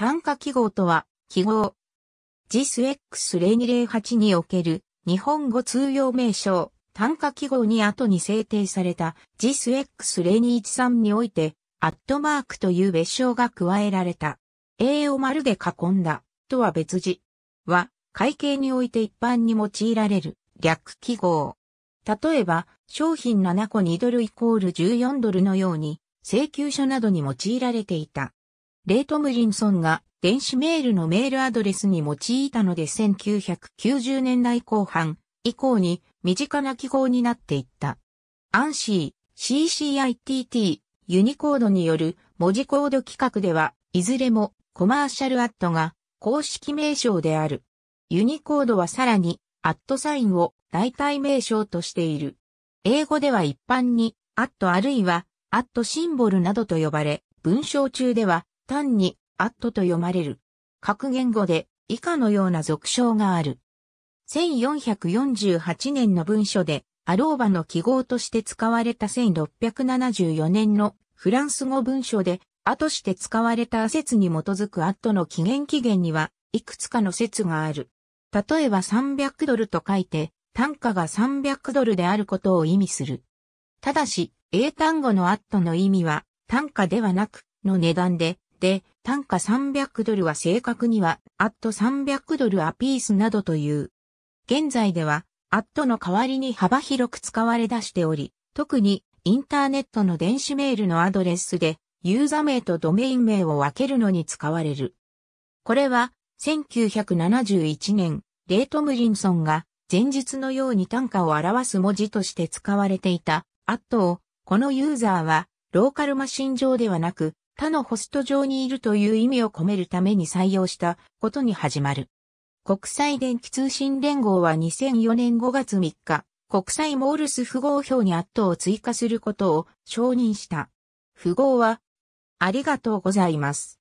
単価記号とは、記号。JISX0208 における日本語通用名称、単価記号に後に制定された JISX0213 において、アットマークという別称が加えられた。A を丸で囲んだとは別字は会計において一般に用いられる略記号。例えば、商品7個2ドルイコール14ドルのように請求書などに用いられていた。レイトムリンソンが電子メールのメールアドレスに用いたので1990年代後半以降に身近な記号になっていった。アンシー、CCITT、ユニコードによる文字コード規格では、いずれもコマーシャルアットが公式名称である。ユニコードはさらにアットサインを代替名称としている。英語では一般にアットあるいはアットシンボルなどと呼ばれ、文章中では単に、アットと読まれる。各言語で以下のような俗称がある。1448年の文書で、アローバの記号として使われた1674年のフランス語文書で、アとして使われた説に基づくアットの起源起源には、いくつかの説がある。例えば300ドルと書いて、単価が300ドルであることを意味する。ただし、英単語のアットの意味は、単価ではなく、の値段で、で、単価300ドルは正確には、アット300ドルアピースなどという。現在では、アットの代わりに幅広く使われ出しており、特にインターネットの電子メールのアドレスで、ユーザ名とドメイン名を分けるのに使われる。これは、1971年、レイトムリンソンが、前日のように単価を表す文字として使われていた、アットを、このユーザーは、ローカルマシン上ではなく、他のホスト上にいるという意味を込めるために採用したことに始まる。国際電気通信連合は2004年5月3日、国際モールス符号表にアットを追加することを承認した。符号は、ありがとうございます。